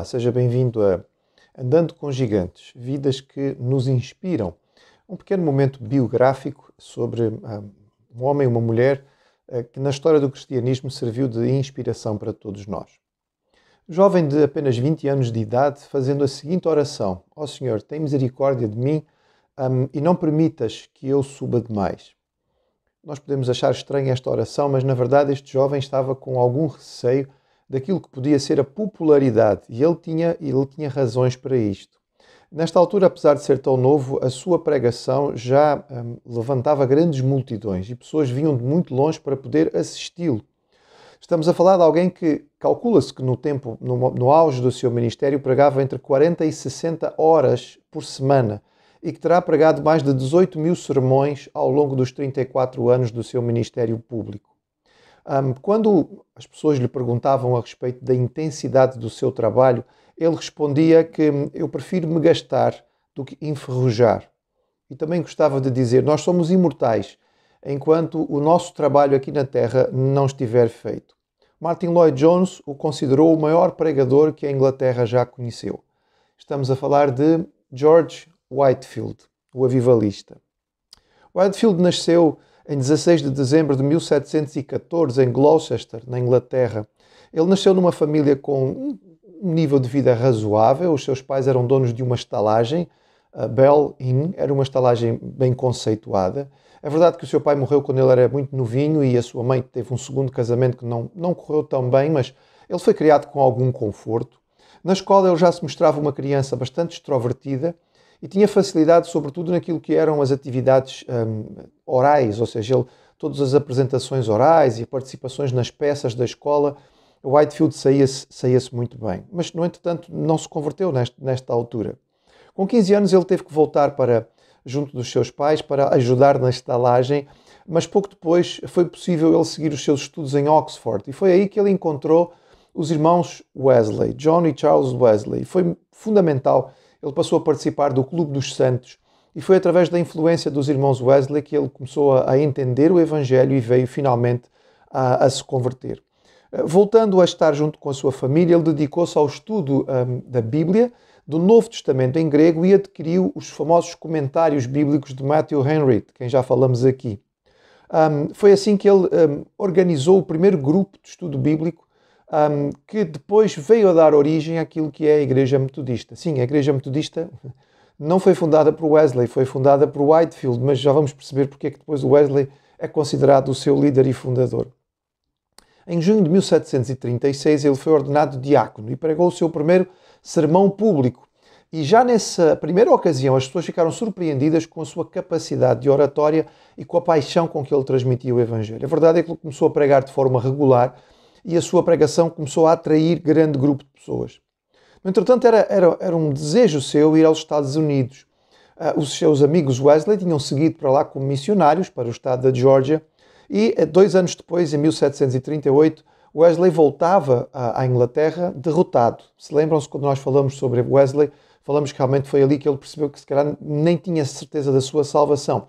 Olá, seja bem-vindo a Andando com Gigantes Vidas que nos inspiram. Um pequeno momento biográfico sobre ah, um homem e uma mulher ah, que, na história do cristianismo, serviu de inspiração para todos nós. Jovem de apenas 20 anos de idade, fazendo a seguinte oração: Ó oh Senhor, tem misericórdia de mim um, e não permitas que eu suba demais. Nós podemos achar estranha esta oração, mas na verdade este jovem estava com algum receio daquilo que podia ser a popularidade e ele tinha, ele tinha razões para isto. Nesta altura, apesar de ser tão novo, a sua pregação já hum, levantava grandes multidões e pessoas vinham de muito longe para poder assisti-lo. Estamos a falar de alguém que calcula-se que no tempo, no, no auge do seu ministério, pregava entre 40 e 60 horas por semana e que terá pregado mais de 18 mil sermões ao longo dos 34 anos do seu ministério público. Um, quando as pessoas lhe perguntavam a respeito da intensidade do seu trabalho, ele respondia que hum, eu prefiro me gastar do que enferrujar. E também gostava de dizer: nós somos imortais enquanto o nosso trabalho aqui na Terra não estiver feito. Martin Lloyd Jones o considerou o maior pregador que a Inglaterra já conheceu. Estamos a falar de George Whitefield, o avivalista. Whitefield nasceu em 16 de dezembro de 1714, em Gloucester, na Inglaterra. Ele nasceu numa família com um nível de vida razoável. Os seus pais eram donos de uma estalagem, a Bell Inn, era uma estalagem bem conceituada. É verdade que o seu pai morreu quando ele era muito novinho e a sua mãe teve um segundo casamento que não, não correu tão bem, mas ele foi criado com algum conforto. Na escola ele já se mostrava uma criança bastante extrovertida e tinha facilidade, sobretudo, naquilo que eram as atividades um, orais, ou seja, ele, todas as apresentações orais e participações nas peças da escola, o Whitefield saía-se saía muito bem. Mas, no entretanto, não se converteu neste, nesta altura. Com 15 anos, ele teve que voltar para junto dos seus pais para ajudar na estalagem, mas pouco depois foi possível ele seguir os seus estudos em Oxford e foi aí que ele encontrou os irmãos Wesley, John e Charles Wesley. Foi fundamental ele passou a participar do Clube dos Santos e foi através da influência dos irmãos Wesley que ele começou a entender o Evangelho e veio finalmente a, a se converter. Eh, voltando a estar junto com a sua família, ele dedicou-se ao estudo um, ehm, da Bíblia, do Novo Testamento em grego e adquiriu os famosos comentários bíblicos de Matthew Henry, de quem já falamos aqui. Um, ehm, foi assim que ele um, ehm, organizou o primeiro grupo de estudo bíblico um, que depois veio a dar origem àquilo que é a Igreja Metodista. Sim, a Igreja Metodista não foi fundada por Wesley, foi fundada por Whitefield, mas já vamos perceber porque é que depois Wesley é considerado o seu líder e fundador. Em junho de 1736, ele foi ordenado diácono e pregou o seu primeiro sermão público. E já nessa primeira ocasião, as pessoas ficaram surpreendidas com a sua capacidade de oratória e com a paixão com que ele transmitia o Evangelho. A verdade é que ele começou a pregar de forma regular e a sua pregação começou a atrair grande grupo de pessoas. Entretanto, era, era, era um desejo seu ir aos Estados Unidos. Uh, os seus amigos Wesley tinham seguido para lá como missionários para o estado da Geórgia e ah, dois anos depois, em 1738, Wesley voltava ah, à Inglaterra derrotado. Se lembram-se quando nós falamos sobre Wesley, falamos que realmente foi ali que ele percebeu que se calhar nem tinha certeza da sua salvação.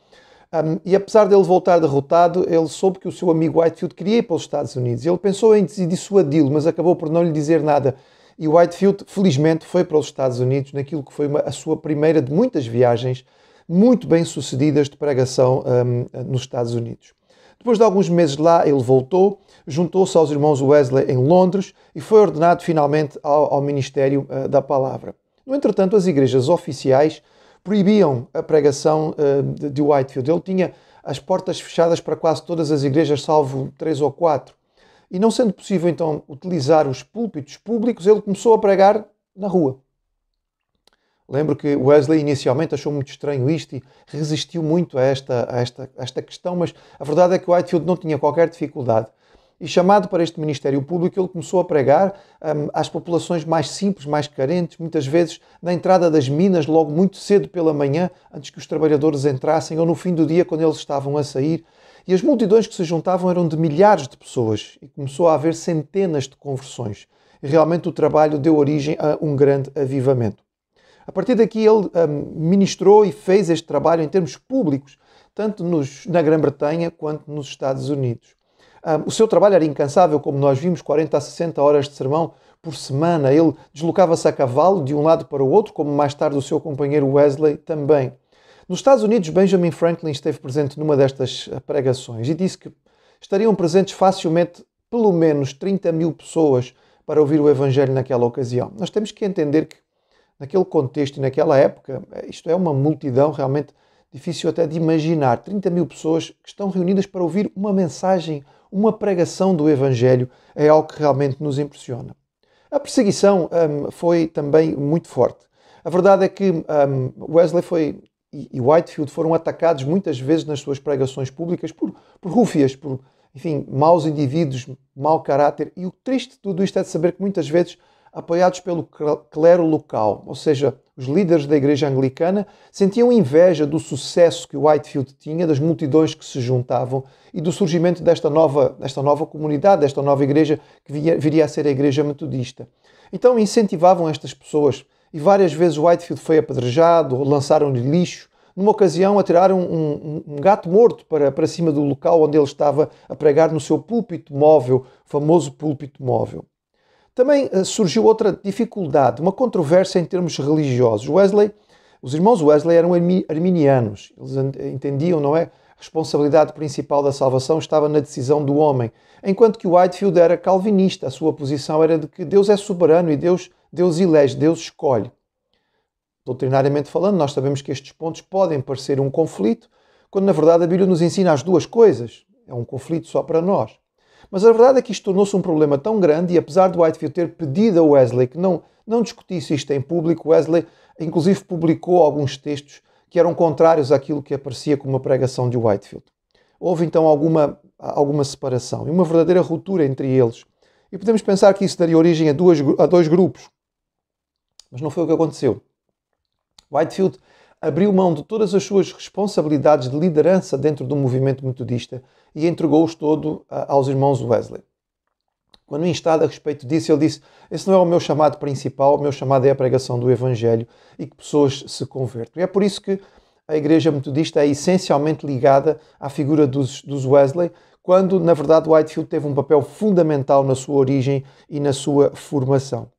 Um, e apesar dele voltar derrotado, ele soube que o seu amigo Whitefield queria ir para os Estados Unidos. Ele pensou em dissuadi-lo, mas acabou por não lhe dizer nada. E Whitefield, felizmente, foi para os Estados Unidos naquilo que foi uma, a sua primeira de muitas viagens muito bem sucedidas de pregação um, nos Estados Unidos. Depois de alguns meses lá, ele voltou, juntou-se aos irmãos Wesley em Londres e foi ordenado finalmente ao, ao Ministério uh, da Palavra. No entretanto, as igrejas oficiais proibiam a pregação uh, de Whitefield. Ele tinha as portas fechadas para quase todas as igrejas, salvo três ou quatro. E não sendo possível então utilizar os púlpitos públicos, ele começou a pregar na rua. Lembro que Wesley inicialmente achou muito estranho isto e resistiu muito a esta, a esta, a esta questão, mas a verdade é que Whitefield não tinha qualquer dificuldade e chamado para este Ministério Público, ele começou a pregar hum, às populações mais simples, mais carentes, muitas vezes na entrada das minas, logo muito cedo pela manhã, antes que os trabalhadores entrassem, ou no fim do dia, quando eles estavam a sair. E as multidões que se juntavam eram de milhares de pessoas, e começou a haver centenas de conversões. E realmente o trabalho deu origem a um grande avivamento. A partir daqui, ele hum, ministrou e fez este trabalho em termos públicos, tanto nos, na Grã-Bretanha quanto nos Estados Unidos. Um, ah, o seu trabalho era incansável, como nós vimos, 40 a 60 horas de sermão por semana. Ele deslocava-se a cavalo de um lado para o outro, como mais tarde o seu companheiro Wesley também. Nos Estados Unidos, Benjamin Franklin esteve presente numa destas ah, pregações e disse que estariam presentes facilmente pelo menos 30 mil pessoas para ouvir o Evangelho naquela ocasião. Nós temos que entender que, naquele contexto e naquela época, eh, isto é uma multidão realmente difícil até de imaginar. 30 mil pessoas que estão reunidas para ouvir uma mensagem uma pregação do Evangelho é algo que realmente nos impressiona. A perseguição um, foi também muito forte. A verdade é que um, Wesley foi e Whitefield foram atacados muitas vezes nas suas pregações públicas por, por rúfias, por enfim, maus indivíduos, mau caráter. E o triste de tudo isto é de saber que muitas vezes apoiados pelo clero local, ou seja, os líderes da igreja anglicana, sentiam inveja do sucesso que Whitefield tinha, das multidões que se juntavam e do surgimento desta nova, desta nova comunidade, desta nova igreja que viria a ser a igreja metodista. Então incentivavam estas pessoas e várias vezes Whitefield foi apedrejado, lançaram-lhe lixo. Numa ocasião, atiraram um, um, um gato morto para, para cima do local onde ele estava a pregar no seu púlpito móvel, famoso púlpito móvel. Também eh, surgiu outra dificuldade, uma controvérsia em termos religiosos. Wesley, os irmãos Wesley eram arminianos. Eles entendiam, não é? A responsabilidade principal da salvação estava na decisão do homem, enquanto que Whitefield era calvinista. A sua posição era de que Deus é soberano e Deus, Deus elege, Deus escolhe. Doutrinariamente falando, nós sabemos que estes pontos podem parecer um conflito, quando na verdade a Bíblia nos ensina as duas coisas. É um conflito só para nós. Mas a verdade é que isto tornou-se um problema tão grande e apesar de Whitefield ter pedido a Wesley que não, não discutisse isto em público, Wesley inclusive publicou alguns textos que eram contrários àquilo que aparecia como uma pregação de Whitefield. Houve então alguma, alguma separação e uma verdadeira ruptura entre eles. E podemos pensar que isso daria origem a, duas, a dois grupos. Mas não foi o que aconteceu. Whitefield abriu mão de todas as suas responsabilidades de liderança dentro do movimento metodista e entregou-os todo ah, aos irmãos Wesley. Quando instado a respeito disso, ele disse: Esse não é o meu chamado principal, o meu chamado é a pregação do Evangelho e que pessoas se convertam. E é por isso que a Igreja Metodista é essencialmente ligada à figura dos, dos Wesley, quando, na verdade, Whitefield teve um papel fundamental na sua origem e na sua formação.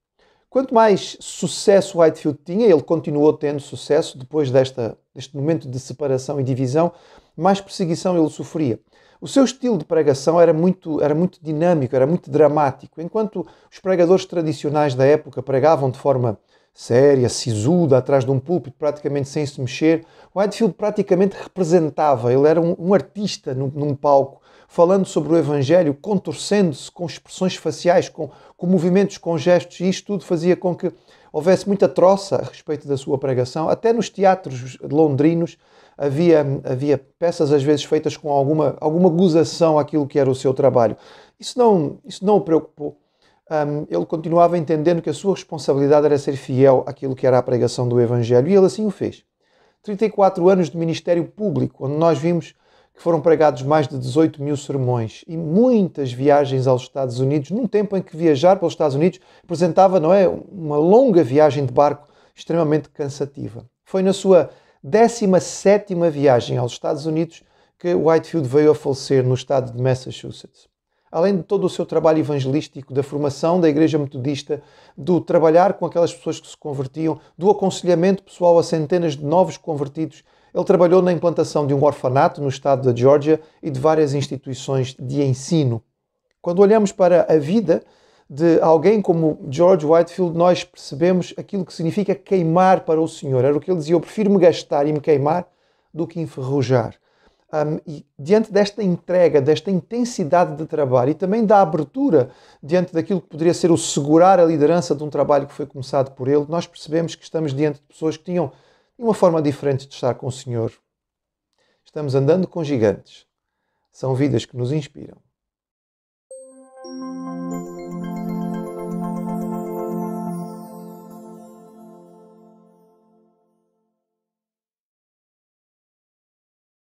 Quanto mais sucesso Whitefield tinha, ele continuou tendo sucesso depois desta, deste momento de separação e divisão, mais perseguição ele sofria. O seu estilo de pregação era muito, era muito dinâmico, era muito dramático. Enquanto os pregadores tradicionais da época pregavam de forma séria, sisuda, atrás de um púlpito, praticamente sem se mexer. Whitefield praticamente representava, ele era um, um artista num, num, palco, falando sobre o Evangelho, contorcendo-se com expressões faciais, com, com movimentos, com gestos, e isto tudo fazia com que houvesse muita troça a respeito da sua pregação. Até nos teatros londrinos havia, havia peças, às vezes, feitas com alguma, alguma gozação àquilo que era o seu trabalho. Isso não, isso não o preocupou um, ele continuava entendendo que a sua responsabilidade era ser fiel àquilo que era a pregação do Evangelho, e ele assim o fez. 34 anos de ministério público, onde nós vimos que foram pregados mais de 18 mil sermões e muitas viagens aos Estados Unidos, num tempo em que viajar pelos Estados Unidos apresentava não é, uma longa viagem de barco extremamente cansativa. Foi na sua 17 viagem aos Estados Unidos que Whitefield veio a falecer no estado de Massachusetts além de todo o seu trabalho evangelístico, da formação da Igreja Metodista, do trabalhar com aquelas pessoas que se convertiam, do aconselhamento pessoal a centenas de novos convertidos, ele trabalhou na implantação de um orfanato no estado da Geórgia e de várias instituições de ensino. Quando olhamos para a vida de alguém como George Whitefield, nós percebemos aquilo que significa queimar para o Senhor. Era o que ele dizia: Eu prefiro me gastar e me queimar do que enferrujar um, e, diante desta entrega, desta intensidade de trabalho e também da abertura diante daquilo que poderia ser o segurar a liderança de um trabalho que foi começado por ele, nós percebemos que estamos diante de pessoas que tinham uma forma diferente de estar com o Senhor. Estamos andando com gigantes. São vidas que nos inspiram.